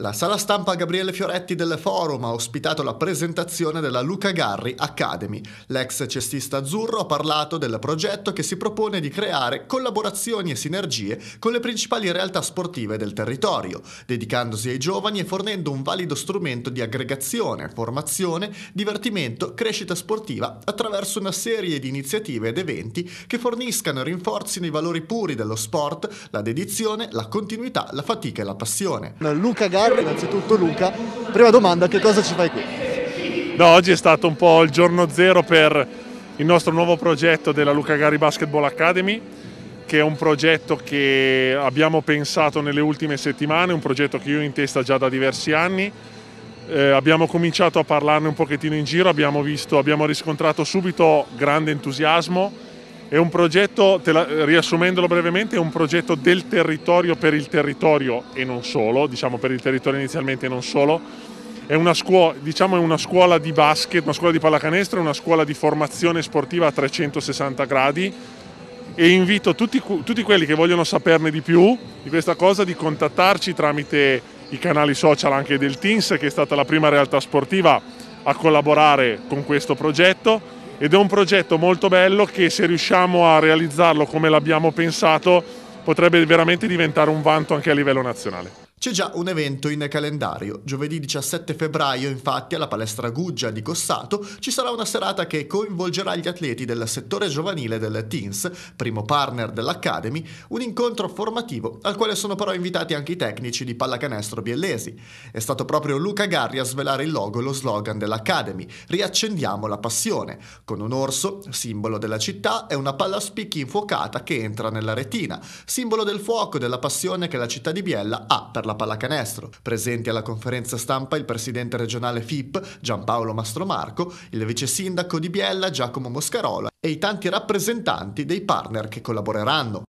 La sala stampa Gabriele Fioretti del Forum ha ospitato la presentazione della Luca Garri Academy. L'ex cestista azzurro ha parlato del progetto che si propone di creare collaborazioni e sinergie con le principali realtà sportive del territorio, dedicandosi ai giovani e fornendo un valido strumento di aggregazione, formazione, divertimento, crescita sportiva attraverso una serie di iniziative ed eventi che forniscano e rinforzino i valori puri dello sport, la dedizione, la continuità, la fatica e la passione. Luca Garri Clark, innanzitutto Luca. Prima domanda, che cosa ci fai qui? No, oggi è stato un po' il giorno zero per il nostro nuovo progetto della Luca Gari Basketball Academy, che è un progetto che abbiamo pensato nelle ultime settimane, un progetto che io ho in testa già da diversi anni. Eh, abbiamo cominciato a parlarne un pochettino in giro, abbiamo, visto, abbiamo riscontrato subito grande entusiasmo è un progetto, la, riassumendolo brevemente, è un progetto del territorio per il territorio e non solo, diciamo per il territorio inizialmente e non solo. È una, scuola, diciamo è una scuola di basket, una scuola di pallacanestro, una scuola di formazione sportiva a 360 gradi e invito tutti, tutti quelli che vogliono saperne di più di questa cosa di contattarci tramite i canali social anche del Teams che è stata la prima realtà sportiva a collaborare con questo progetto ed è un progetto molto bello che se riusciamo a realizzarlo come l'abbiamo pensato potrebbe veramente diventare un vanto anche a livello nazionale. C'è già un evento in calendario. Giovedì 17 febbraio, infatti, alla palestra Guggia di Cossato ci sarà una serata che coinvolgerà gli atleti del settore giovanile del Teens, primo partner dell'Academy, un incontro formativo al quale sono però invitati anche i tecnici di pallacanestro biellesi. È stato proprio Luca Garri a svelare il logo e lo slogan dell'Academy, Riaccendiamo la passione, con un orso, simbolo della città, e una palla spicchi infuocata che entra nella retina, simbolo del fuoco e della passione che la città di Biella ha per la la pallacanestro. Presenti alla conferenza stampa il presidente regionale FIP Giampaolo Mastromarco, il vice sindaco di Biella Giacomo Moscarola e i tanti rappresentanti dei partner che collaboreranno.